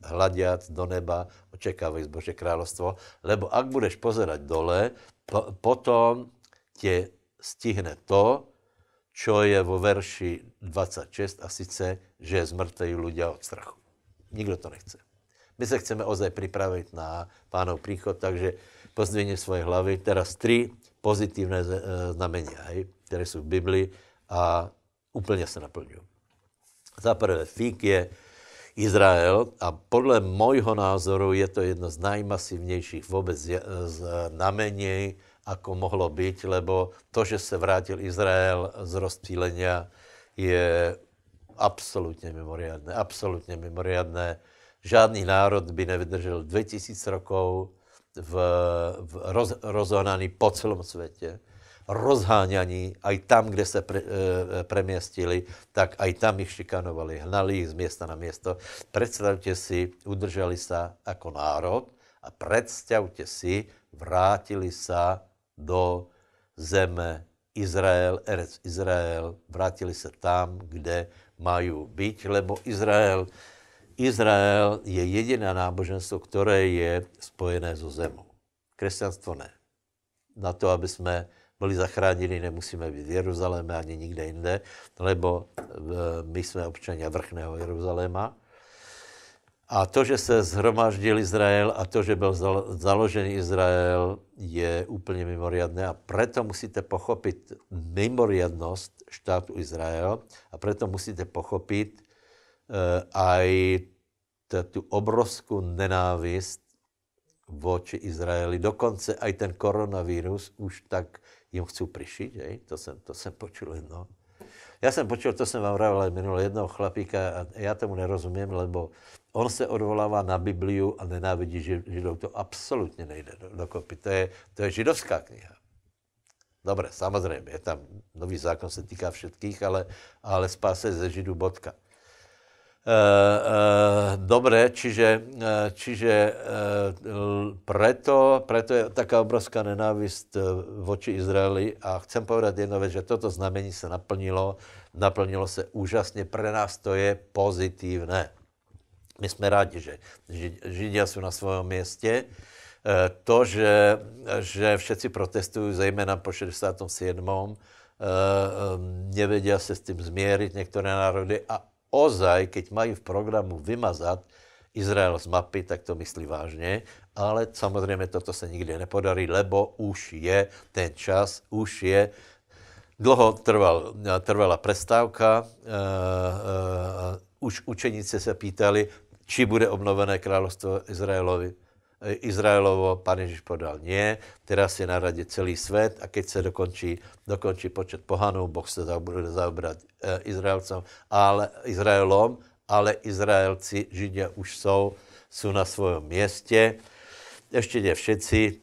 hladiac do neba, očekávaj Bože královstvo, lebo ak budeš pozerať dole, po, potom tě stihne to, čo je vo verši 26 a sice, že zmrtejí ľudia od strachu. Nikdo to nechce. My se chceme ozaj připravit na pánov príchod, takže pozdvihni svoje hlavy. Teraz tři pozitivné e, znamenia, hej, které jsou v Biblii a úplně se naplňují. Za prvé, fík je Izrael a podle mojho názoru je to jedno z najmasivnějších vůbec znamení, ako mohlo být, lebo to, že se vrátil Izrael z rozptýlenia, je absolutně mimoriadné, absolutně mimoriadné. Žádný národ by nevydržel 2000 rokov v, v roz, rozhonaný po celém světě rozháňaní, aj tam, kde se pre, e, eh, eh, premiestili, tak aj tam ich šikanovali, hnali ich z miesta na miesto. Predstavte si, udržali sa ako národ a predstavte si, vrátili sa do zeme Izrael, Erec Izrael, vrátili se tam, kde majú byť, lebo Izrael, Izrael je jediné náboženstvo, které je spojené so zemou. Kresťanstvo ne. Na to, aby jsme byli zachráněni, nemusíme být v Jeruzaléme ani nikde jinde, lebo eh, my jsme občania vrchného Jeruzaléma. A to, že se zhromaždil Izrael a to, že byl založený Izrael, je úplně mimoriadné a proto musíte pochopit mimoriadnost štátu Izrael a proto musíte pochopit i eh, tu obrovskou nenávist voči Izraeli. Dokonce i ten koronavírus už tak jim chci prišiť, hej? To, jsem to jsem počul jedno. Já jsem počul, to jsem vám říkal, aj minule, jednoho chlapíka a já tomu nerozumím, lebo on se odvolává na Bibliu a nenávidí Židov. To absolutně nejde dokopy. To je, to je židovská kniha. Dobře, samozřejmě, je tam nový zákon se týká všetkých, ale, ale spáse ze Židů bodka. Eh, eh, dobré, čiže, eh, čiže preto, preto je taká obrovská nenávist voči Izraeli a chcem povedať jednu vec, že toto znamení se naplnilo, naplnilo se úžasně, pre nás to je pozitívne. My jsme rádi, že Židia jsou na svém městě. To, že, že všetci protestují, zejména po 67. nevedia se s tím změřit některé národy a ozaj, keď mají v programu vymazat Izrael z mapy, tak to myslí vážně, ale samozřejmě toto se nikdy nepodarí, lebo už je ten čas, už je Dlouho trval, trvala prestávka, uh, eh, uh, eh, už učeníci se pýtali, či bude obnovené království Izraelovi. Izraelovo pan Ježíš podal nie, teraz je na radě celý svět a keď se dokončí, dokončí počet pohanů, Boh se bude zaobrat eh, Izraelcom, ale, Izraelom, ale Izraelci, Židia už jsou, jsou na svém městě, ještě ne všetci.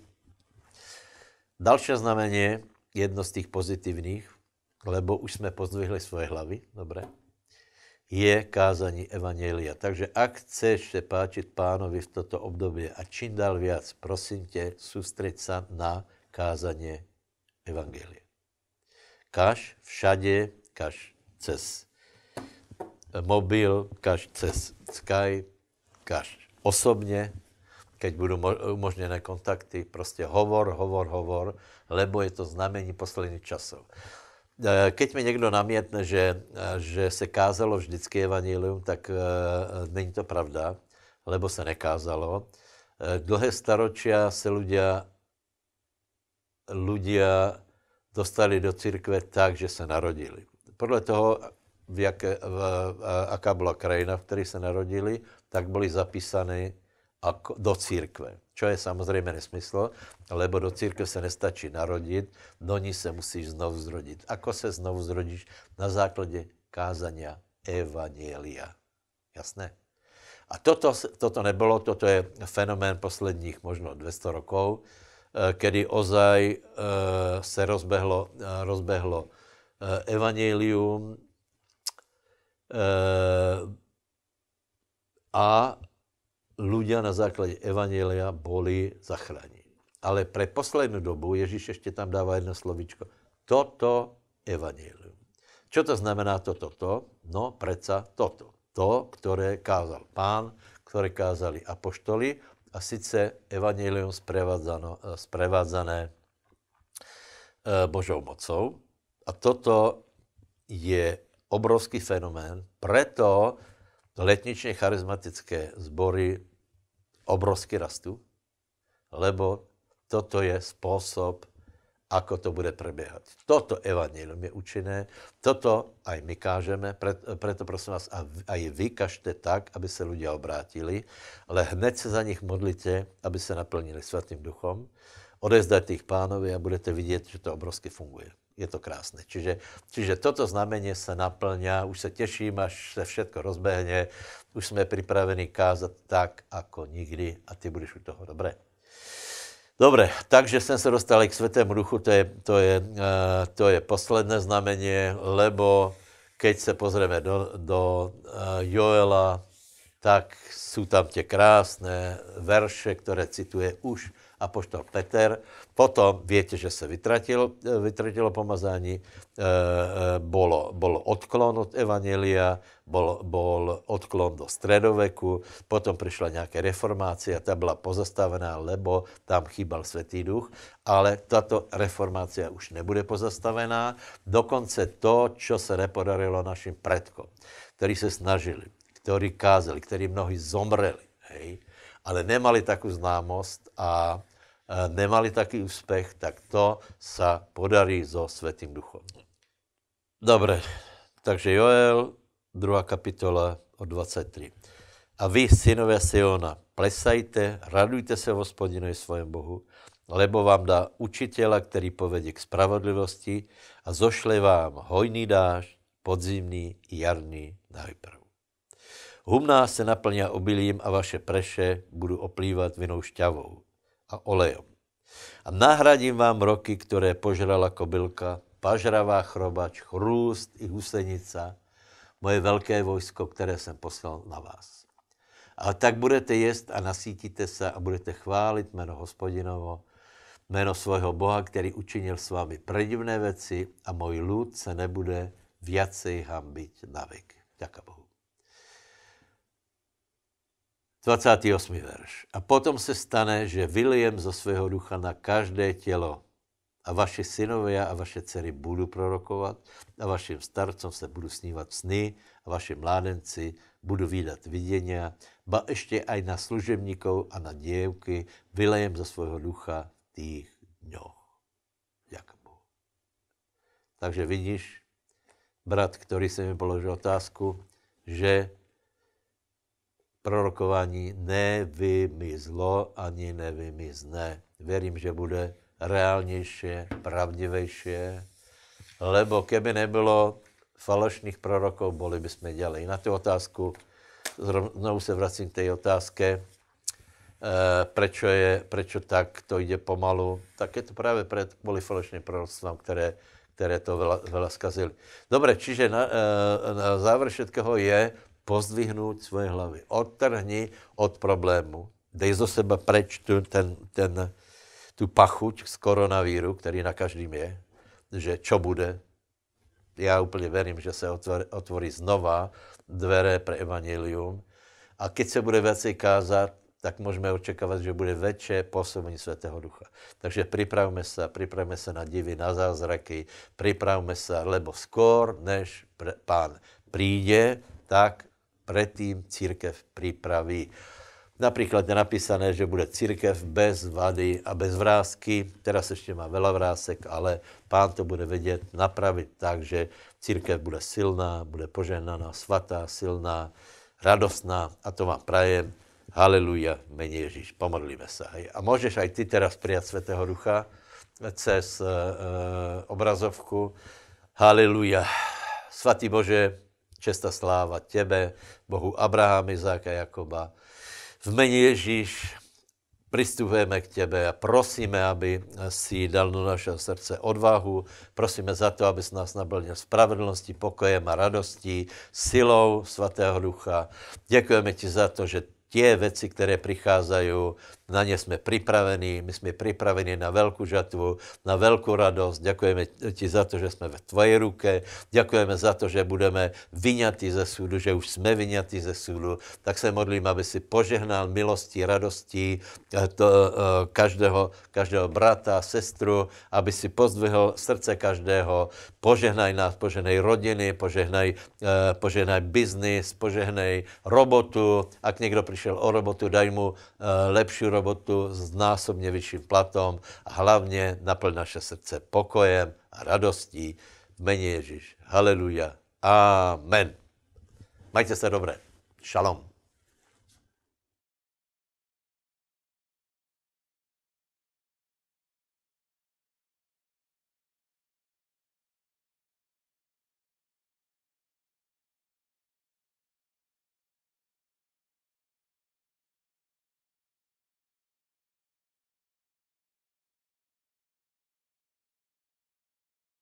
Další znamení, jedno z těch pozitivních, lebo už jsme pozdvihli svoje hlavy, dobré, je kázání Evangelia. Takže ak chceš se páčit pánovi v toto období. a čím dál viac, prosím tě, sústreď se na kázání Evangelia. Kaž všade, kaž cez mobil, kaž cez Skype, kaž osobně, keď budou umožněné kontakty, prostě hovor, hovor, hovor, lebo je to znamení posledních časov. Eh, keď mi někdo namětne, že, eh, že se kázalo vždycky evangelium, tak eh, není to pravda, lebo se nekázalo. Dlhé staročia se ľudia, ľudia dostali do církve tak, že se narodili. Podle toho, v jaké, v, v, aká byla krajina, v které se narodili, tak byli zapísané ako do církve. Čo je samozřejmě nesmysl, lebo do církve se nestačí narodit, do ní se musíš znovu zrodit. Ako se znovu zrodíš? Na základě kázania Evanielia. Jasné? A toto, toto nebylo, toto je fenomén posledních možno 200 rokov, eh, kedy ozaj eh, se rozbehlo, eh, rozbehlo evangelium a ľudia na základě Evangelia boli zachráněni. Ale pre poslední dobu Ježíš ještě tam dává jedno slovičko, Toto evangelium. Čo to znamená toto? To? No, preca toto. To, které kázal pán, které kázali apoštoli a sice evangelium sprevádzané eh, božou mocou. A toto je obrovský fenomén, preto letničně charizmatické sbory obrovsky rastu, lebo toto je způsob, ako to bude preběhat. Toto evangelium je účinné, toto aj my kážeme, proto prosím vás, aj vy kažte tak, aby se lidé obrátili, ale hned se za nich modlite, aby se naplnili svatým duchom, odezdajte jich pánovi a budete vidět, že to obrovsky funguje je to krásné. Čiže, čiže toto znamenie se naplňá, už se těším, až se všechno rozbehne, už jsme připraveni kázat tak, jako nikdy a ty budeš u toho. dobré. Dobře. takže jsem se dostal k Svetému duchu, to je, to je, eh, to je posledné znamenie, lebo keď se pozrieme do, do eh, Joela, tak jsou tam tě krásné verše, které cituje už a poštol Peter. Potom víte, že se vytratil, eh, vytratilo pomazání. Eh, eh, Bylo bol odklon od Evangelia, bol, bol odklon do středověku. potom přišla nějaká reformácia, ta byla pozastavená, lebo tam chýbal světý duch, ale tato reformácia už nebude pozastavená, dokonce to, co se nepodarilo našim predkom, kteří se snažili, kteří kázali, kteří mnohí zomreli, hej, ale nemali takovou známost a nemali taký úspech, tak to sa podarí so Svetým duchom. Dobre, takže Joel, druhá kapitola od 23. A vy, synové Siona, plesajte, radujte se v hospodinovi svojem Bohu, lebo vám dá učitela, který povede k spravodlivosti a zošle vám hojný dáž, podzimný i jarný najprv. Humná se naplňa obilím a vaše preše budou oplývat vinou šťavou a olejom. A nahradím vám roky, které požrala kobylka, pažravá chrobač, chrůst i husenica, moje velké vojsko, které jsem poslal na vás. A tak budete jíst a nasítíte se a budete chválit jméno hospodinovo, jméno svého Boha, který učinil s vámi predivné věci a můj lůd se nebude viacej hambit na věky. Děkuji Bohu. 28. verš. A potom se stane, že vylijem zo svého ducha na každé tělo. A vaši synové a vaše dcery budu prorokovat, a vašim starcom se budu snívat sny, a vaši mládenci budou výdat vidění. ba ještě aj na služebníkov a na děvky vylejem ze svého ducha v tých dňoch. Jak Bůh. Takže vidíš, brat, který se mi položil otázku, že prorokování nevymizlo ani nevymizne. Věřím, že bude reálnější, pravdivější, lebo keby nebylo falošných proroků, byli bychom dělali. Na tu otázku, znovu se vracím k té otázce, eh, proč je, prečo tak to jde pomalu, tak je to právě před kvůli falešným proroctvám, které, které to vela, Dobře, skazili. čiže na, eh, na závěr všetkého je, pozdvihnout svoje hlavy. Odtrhni od problému. Dej zo sebe preč tu, ten, ten, tu pachuť z koronavíru, který na každém je, že čo bude. Já úplně verím, že se otvor, otvorí znova dvere pre evangelium. A keď se bude věci kázat, tak můžeme očekávat, že bude větší působení Svatého Ducha. Takže připravme se, připravme se na divy, na zázraky, připravme se, lebo skôr, než pán přijde, tak Predtým církev připraví. Například je napísané, že bude církev bez vady a bez vrázky. Teraz ještě má veľa vrázek, ale pán to bude vědět napravit tak, že církev bude silná, bude poženaná, svatá, silná, radostná a to vám prajem. Haleluja, mení Ježíš, pomodlíme se. A můžeš aj ty teraz přijat Svatého Ducha cez uh, obrazovku. Haleluja. Svatý Bože, česta sláva těbe, Bohu Abrahama, Izáka, Jakoba. V mene Ježíš pristupujeme k těbe a prosíme, aby si dal do našeho srdce odvahu, prosíme za to, aby nás nablnil spravedlnosti pokojem a radostí, silou Svatého Ducha. Děkujeme ti za to, že tě věci, které přicházejí, na ně jsme připraveni, my jsme připraveni na velkou žatvu, na velkou radost. Děkujeme ti za to, že jsme ve tvoje ruce, děkujeme za to, že budeme vyňatí ze súdu, že už jsme vyňatí ze súdu. Tak se modlím, aby si požehnal milosti, radosti eh, to, eh, každého, každého brata, sestru, aby si pozdvihl srdce každého. Požehnaj nás, požehnej rodiny, požehnaj, eh, požehnaj biznis, požehnej robotu. Ak někdo přišel o robotu, daj mu lepší robotu robotu s násobně vyšším platom a hlavně naplň naše srdce pokojem a radostí. V Ježíš. Haleluja. Amen. Majte se dobré. Shalom.